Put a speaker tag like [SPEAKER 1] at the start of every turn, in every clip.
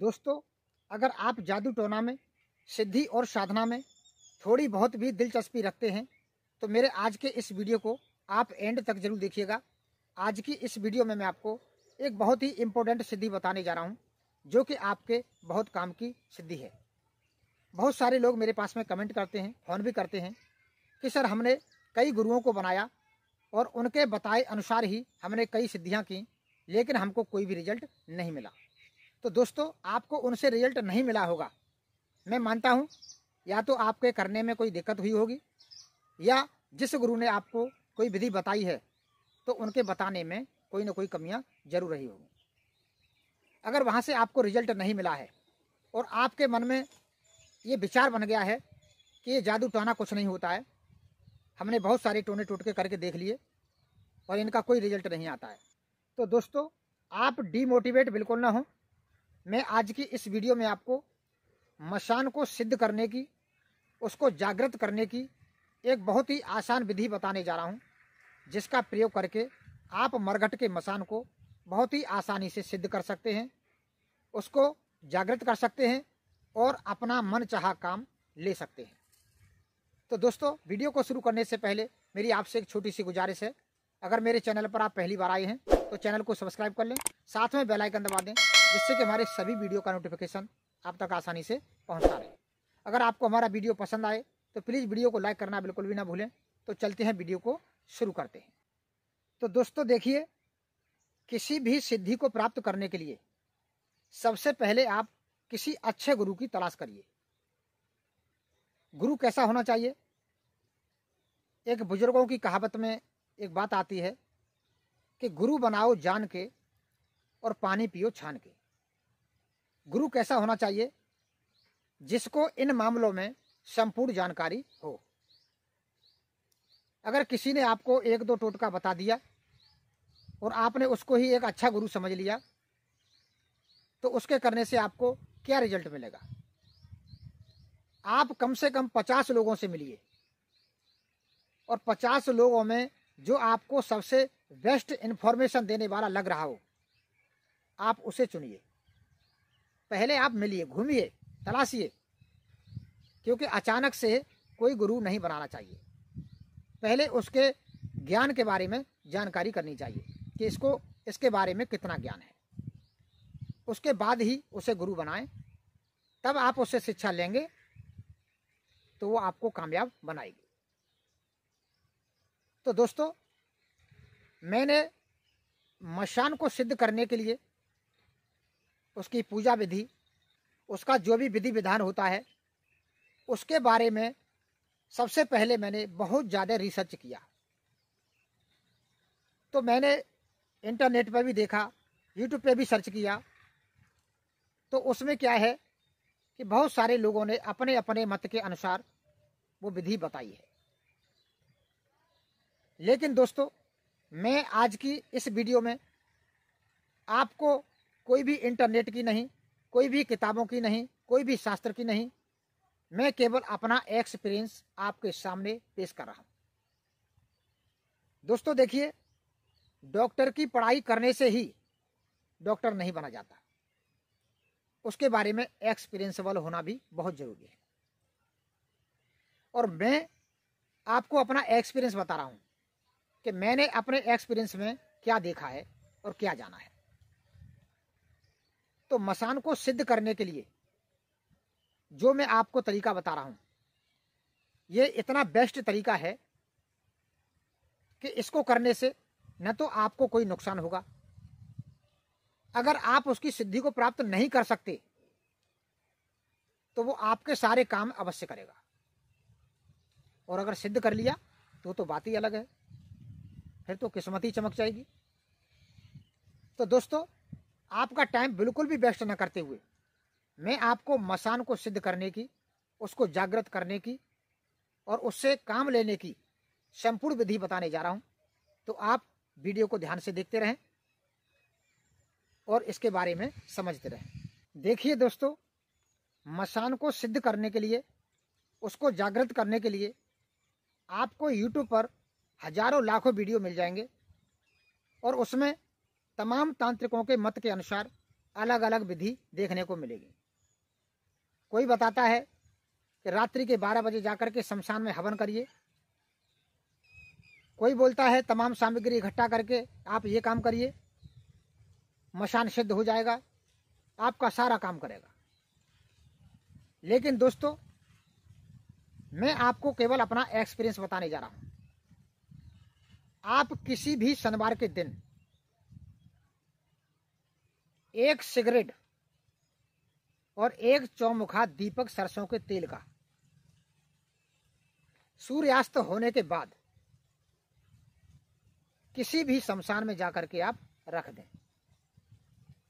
[SPEAKER 1] दोस्तों अगर आप जादू टोना में सिद्धि और साधना में थोड़ी बहुत भी दिलचस्पी रखते हैं तो मेरे आज के इस वीडियो को आप एंड तक जरूर देखिएगा आज की इस वीडियो में मैं आपको एक बहुत ही इम्पोर्टेंट सिद्धि बताने जा रहा हूँ जो कि आपके बहुत काम की सिद्धि है बहुत सारे लोग मेरे पास में कमेंट करते हैं फोन भी करते हैं कि सर हमने कई गुरुओं को बनाया और उनके बताए अनुसार ही हमने कई सिद्धियाँ की लेकिन हमको कोई भी रिजल्ट नहीं मिला तो दोस्तों आपको उनसे रिजल्ट नहीं मिला होगा मैं मानता हूँ या तो आपके करने में कोई दिक्कत हुई होगी या जिस गुरु ने आपको कोई विधि बताई है तो उनके बताने में कोई ना कोई कमियाँ जरूर रही होगी अगर वहाँ से आपको रिजल्ट नहीं मिला है और आपके मन में ये विचार बन गया है कि ये जादू टोना कुछ नहीं होता है हमने बहुत सारे टोने टोटके करके देख लिए और इनका कोई रिजल्ट नहीं आता है तो दोस्तों आप डीमोटिवेट बिल्कुल ना हों मैं आज की इस वीडियो में आपको मशान को सिद्ध करने की उसको जागृत करने की एक बहुत ही आसान विधि बताने जा रहा हूँ जिसका प्रयोग करके आप मरघट के मशान को बहुत ही आसानी से सिद्ध कर सकते हैं उसको जागृत कर सकते हैं और अपना मन चाह काम ले सकते हैं तो दोस्तों वीडियो को शुरू करने से पहले मेरी आपसे एक छोटी सी गुजारिश है अगर मेरे चैनल पर आप पहली बार आए हैं तो चैनल को सब्सक्राइब कर लें साथ में बेल आइकन दबा दें जिससे कि हमारे सभी वीडियो का नोटिफिकेशन आप तक आसानी से पहुंचता रहे अगर आपको हमारा वीडियो पसंद आए तो प्लीज़ वीडियो को लाइक करना बिल्कुल भी ना भूलें तो चलते हैं वीडियो को शुरू करते हैं तो दोस्तों देखिए किसी भी सिद्धि को प्राप्त करने के लिए सबसे पहले आप किसी अच्छे गुरु की तलाश करिए गुरु कैसा होना चाहिए एक बुजुर्गों की कहावत में एक बात आती है कि गुरु बनाओ जान के और पानी पियो छान के गुरु कैसा होना चाहिए जिसको इन मामलों में संपूर्ण जानकारी हो अगर किसी ने आपको एक दो टोटका बता दिया और आपने उसको ही एक अच्छा गुरु समझ लिया तो उसके करने से आपको क्या रिजल्ट मिलेगा आप कम से कम पचास लोगों से मिलिए और पचास लोगों में जो आपको सबसे बेस्ट इन्फॉर्मेशन देने वाला लग रहा हो आप उसे चुनिए पहले आप मिलिए घूमिए तलाशिए क्योंकि अचानक से कोई गुरु नहीं बनाना चाहिए पहले उसके ज्ञान के बारे में जानकारी करनी चाहिए कि इसको इसके बारे में कितना ज्ञान है उसके बाद ही उसे गुरु बनाएं तब आप उससे शिक्षा लेंगे तो वो आपको कामयाब बनाएगी तो दोस्तों मैंने मशान को सिद्ध करने के लिए उसकी पूजा विधि उसका जो भी विधि विधान होता है उसके बारे में सबसे पहले मैंने बहुत ज़्यादा रिसर्च किया तो मैंने इंटरनेट पर भी देखा यूट्यूब पे भी सर्च किया तो उसमें क्या है कि बहुत सारे लोगों ने अपने अपने मत के अनुसार वो विधि बताई है लेकिन दोस्तों मैं आज की इस वीडियो में आपको कोई भी इंटरनेट की नहीं कोई भी किताबों की नहीं कोई भी शास्त्र की नहीं मैं केवल अपना एक्सपीरियंस आपके सामने पेश कर रहा हूँ दोस्तों देखिए डॉक्टर की पढ़ाई करने से ही डॉक्टर नहीं बना जाता उसके बारे में एक्सपीरियंसबल होना भी बहुत ज़रूरी है और मैं आपको अपना एक्सपीरियंस बता रहा हूँ कि मैंने अपने एक्सपीरियंस में क्या देखा है और क्या जाना है तो मसान को सिद्ध करने के लिए जो मैं आपको तरीका बता रहा हूं ये इतना बेस्ट तरीका है कि इसको करने से न तो आपको कोई नुकसान होगा अगर आप उसकी सिद्धि को प्राप्त नहीं कर सकते तो वो आपके सारे काम अवश्य करेगा और अगर सिद्ध कर लिया तो तो बात ही अलग है फिर तो किस्मत ही चमक जाएगी तो दोस्तों आपका टाइम बिल्कुल भी वेस्ट न करते हुए मैं आपको मसान को सिद्ध करने की उसको जागृत करने की और उससे काम लेने की संपूर्ण विधि बताने जा रहा हूँ तो आप वीडियो को ध्यान से देखते रहें और इसके बारे में समझते रहें देखिए दोस्तों मसान को सिद्ध करने के लिए उसको जागृत करने के लिए आपको यूट्यूब पर हजारों लाखों वीडियो मिल जाएंगे और उसमें तमाम तांत्रिकों के मत के अनुसार अलग अलग विधि देखने को मिलेगी कोई बताता है कि रात्रि के 12 बजे जाकर के शमशान में हवन करिए कोई बोलता है तमाम सामग्री इकट्ठा करके आप ये काम करिए मशान सिद्ध हो जाएगा आपका सारा काम करेगा लेकिन दोस्तों मैं आपको केवल अपना एक्सपीरियंस बताने जा रहा हूं आप किसी भी शनिवार के दिन एक सिगरेट और एक चौमुखा दीपक सरसों के तेल का सूर्यास्त होने के बाद किसी भी शमशान में जाकर के आप रख दें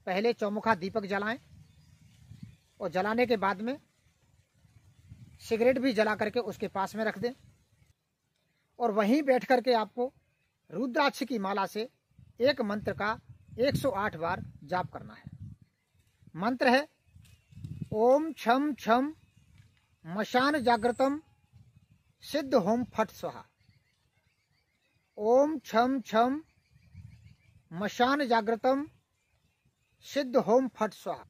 [SPEAKER 1] पहले चौमुखा दीपक जलाएं और जलाने के बाद में सिगरेट भी जला करके उसके पास में रख दें और वहीं बैठ करके आपको रुद्राक्ष की माला से एक मंत्र का 108 बार जाप करना है मंत्र है ओम छम छम मशान जागृतम सिद्ध होम फट स्वाहा ओम छम छम मशान जागृतम सिद्ध होम फट स्वाहा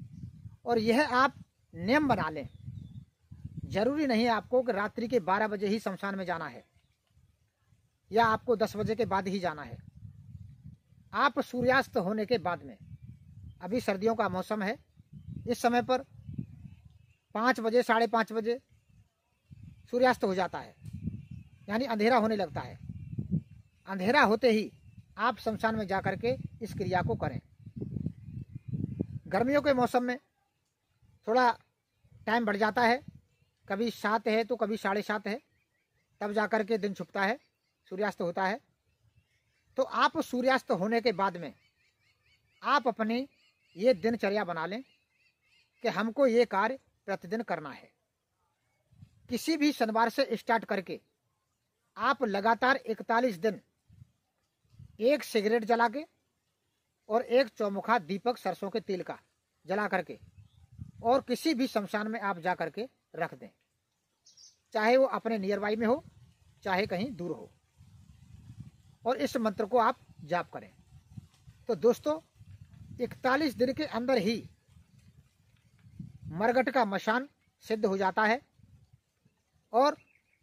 [SPEAKER 1] और यह आप नियम बना लें जरूरी नहीं आपको कि रात्रि के 12 बजे ही शमशान में जाना है या आपको 10 बजे के बाद ही जाना है आप सूर्यास्त होने के बाद में अभी सर्दियों का मौसम है इस समय पर पाँच बजे साढ़े पाँच बजे सूर्यास्त हो जाता है यानी अंधेरा होने लगता है अंधेरा होते ही आप शमशान में जा कर के इस क्रिया को करें गर्मियों के मौसम में थोड़ा टाइम बढ़ जाता है कभी सात है तो कभी साढ़े सात है तब जा कर के दिन छुपता है सूर्यास्त होता है तो आप सूर्यास्त होने के बाद में आप अपनी ये दिनचर्या बना लें कि हमको ये कार्य प्रतिदिन करना है किसी भी शनिवार से स्टार्ट करके आप लगातार 41 दिन एक सिगरेट जला के और एक चौमुखा दीपक सरसों के तेल का जला करके और किसी भी शमशान में आप जा करके रख दें चाहे वो अपने नियर बाई में हो चाहे कहीं दूर हो और इस मंत्र को आप जाप करें तो दोस्तों इकतालीस दिन के अंदर ही मरगट का मशान सिद्ध हो जाता है और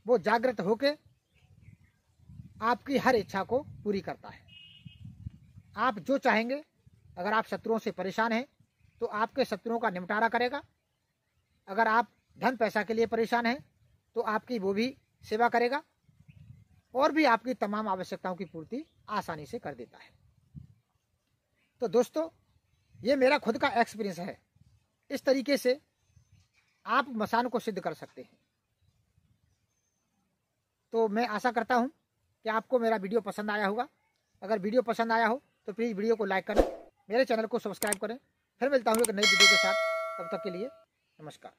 [SPEAKER 1] वो जागृत होकर आपकी हर इच्छा को पूरी करता है आप जो चाहेंगे अगर आप शत्रुओं से परेशान हैं तो आपके शत्रुओं का निपटारा करेगा अगर आप धन पैसा के लिए परेशान हैं तो आपकी वो भी सेवा करेगा और भी आपकी तमाम आवश्यकताओं की पूर्ति आसानी से कर देता है तो दोस्तों ये मेरा खुद का एक्सपीरियंस है इस तरीके से आप मसान को सिद्ध कर सकते हैं तो मैं आशा करता हूँ कि आपको मेरा वीडियो पसंद आया होगा अगर वीडियो पसंद आया हो तो प्लीज़ वीडियो को लाइक करें मेरे चैनल को सब्सक्राइब करें फिर मिलता हूँ एक नई वीडियो के साथ तब तक के लिए नमस्कार